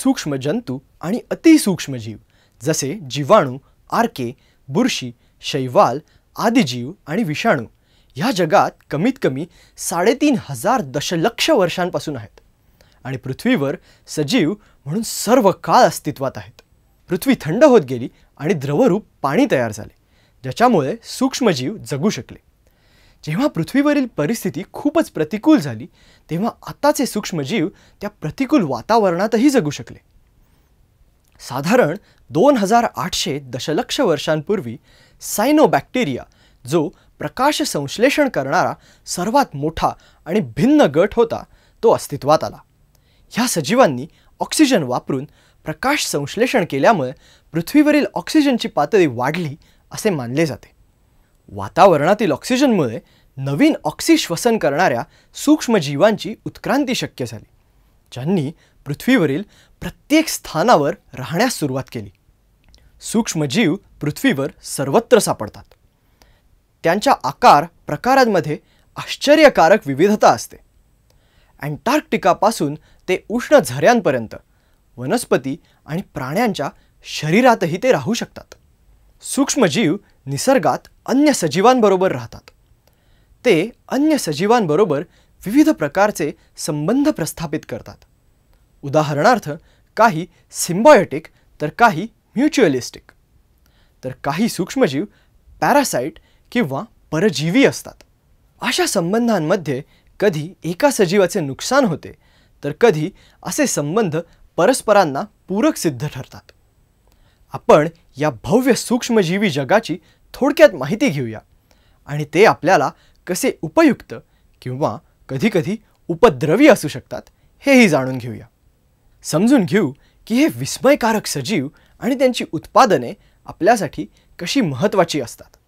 सूक्ष्म जंतू आणि जीव जसे जीवाणू आरके बुरशी शैवाल आदिजीव आणि विषाणू ह्या जगात कमीत कमी साडेतीन हजार दशलक्ष वर्षांपासून आहेत आणि पृथ्वीवर सजीव म्हणून सर्व काळ अस्तित्वात आहेत पृथ्वी थंड होत गेली आणि द्रवरूप पाणी तयार झाले ज्याच्यामुळे सूक्ष्मजीव जगू शकले जेव्हा पृथ्वीवरील परिस्थिती खूपच प्रतिकूल झाली तेव्हा आताचे सूक्ष्मजीव त्या प्रतिकूल वातावरणातही जगू शकले साधारण दोन हजार आठशे दशलक्ष वर्षांपूर्वी सायनोबॅक्टेरिया जो प्रकाश संश्लेषण करणारा सर्वात मोठा आणि भिन्न गट होता तो अस्तित्वात आला ह्या सजीवांनी ऑक्सिजन वापरून प्रकाश संश्लेषण केल्यामुळे पृथ्वीवरील ऑक्सिजनची पातळी वाढली असे मानले जाते वातावरणातील ऑक्सिजनमुळे नवीन ऑक्सिश्वसन करणाऱ्या सूक्ष्मजीवांची उत्क्रांती शक्य झाली ज्यांनी पृथ्वीवरील प्रत्येक स्थानावर राहण्यास सुरुवात केली सूक्ष्मजीव पृथ्वीवर सर्वत्र सापडतात त्यांच्या आकार प्रकारांमध्ये आश्चर्यकारक विविधता असते अँटार्क्टिकापासून ते उष्ण झऱ्यांपर्यंत वनस्पती आणि प्राण्यांच्या शरीरातही ते राहू शकतात सूक्ष्मजीव निसर्गात अन्य सजीवांबरोबर राहतात ते अन्य सजीवांबरोबर विविध प्रकारचे संबंध प्रस्थापित करतात उदाहरणार्थ काही सिम्बॉयोटिक तर काही म्युच्युअलिस्टिक तर काही सूक्ष्मजीव पॅरासाईट किंवा परजीवी असतात अशा संबंधांमध्ये कधी एका सजीवाचे नुकसान होते तर कधी असे संबंध परस्परांना पूरक सिद्ध ठरतात आपण या भव्य सूक्ष्मजीवी जगाची थोडक्यात माहिती घेऊया आणि ते आपल्याला कसे उपयुक्त किंवा कधीकधी उपद्रवी असू शकतात हेही जाणून घेऊया समजून घेऊ की हे विस्मयकारक सजीव आणि त्यांची उत्पादने आपल्यासाठी कशी महत्त्वाची असतात